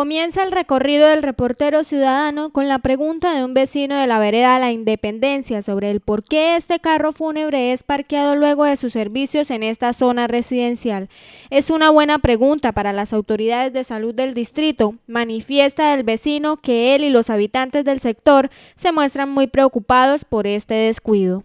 Comienza el recorrido del reportero ciudadano con la pregunta de un vecino de la vereda La Independencia sobre el por qué este carro fúnebre es parqueado luego de sus servicios en esta zona residencial. Es una buena pregunta para las autoridades de salud del distrito. Manifiesta el vecino que él y los habitantes del sector se muestran muy preocupados por este descuido.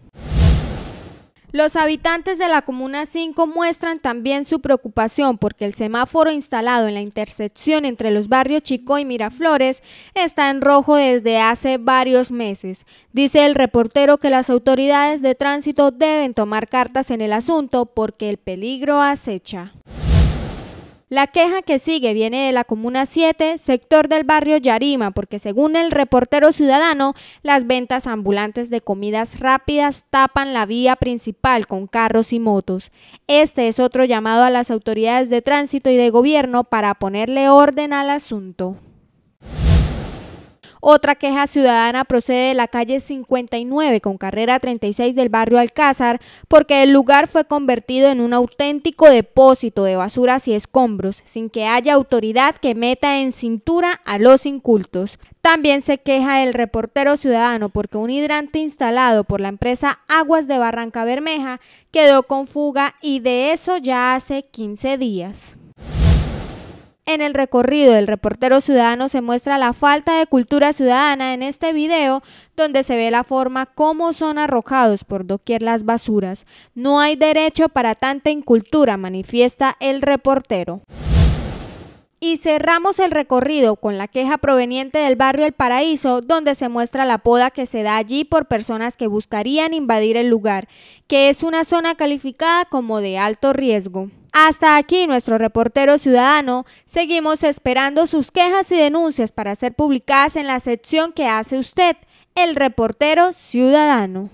Los habitantes de la Comuna 5 muestran también su preocupación porque el semáforo instalado en la intersección entre los barrios Chico y Miraflores está en rojo desde hace varios meses. Dice el reportero que las autoridades de tránsito deben tomar cartas en el asunto porque el peligro acecha. La queja que sigue viene de la Comuna 7, sector del barrio Yarima, porque según el reportero ciudadano, las ventas ambulantes de comidas rápidas tapan la vía principal con carros y motos. Este es otro llamado a las autoridades de tránsito y de gobierno para ponerle orden al asunto. Otra queja ciudadana procede de la calle 59 con carrera 36 del barrio Alcázar porque el lugar fue convertido en un auténtico depósito de basuras y escombros sin que haya autoridad que meta en cintura a los incultos. También se queja el reportero ciudadano porque un hidrante instalado por la empresa Aguas de Barranca Bermeja quedó con fuga y de eso ya hace 15 días. En el recorrido del reportero ciudadano se muestra la falta de cultura ciudadana en este video, donde se ve la forma como son arrojados por doquier las basuras. No hay derecho para tanta incultura, manifiesta el reportero. Y cerramos el recorrido con la queja proveniente del barrio El Paraíso, donde se muestra la poda que se da allí por personas que buscarían invadir el lugar, que es una zona calificada como de alto riesgo. Hasta aquí nuestro reportero ciudadano. Seguimos esperando sus quejas y denuncias para ser publicadas en la sección que hace usted, el reportero ciudadano.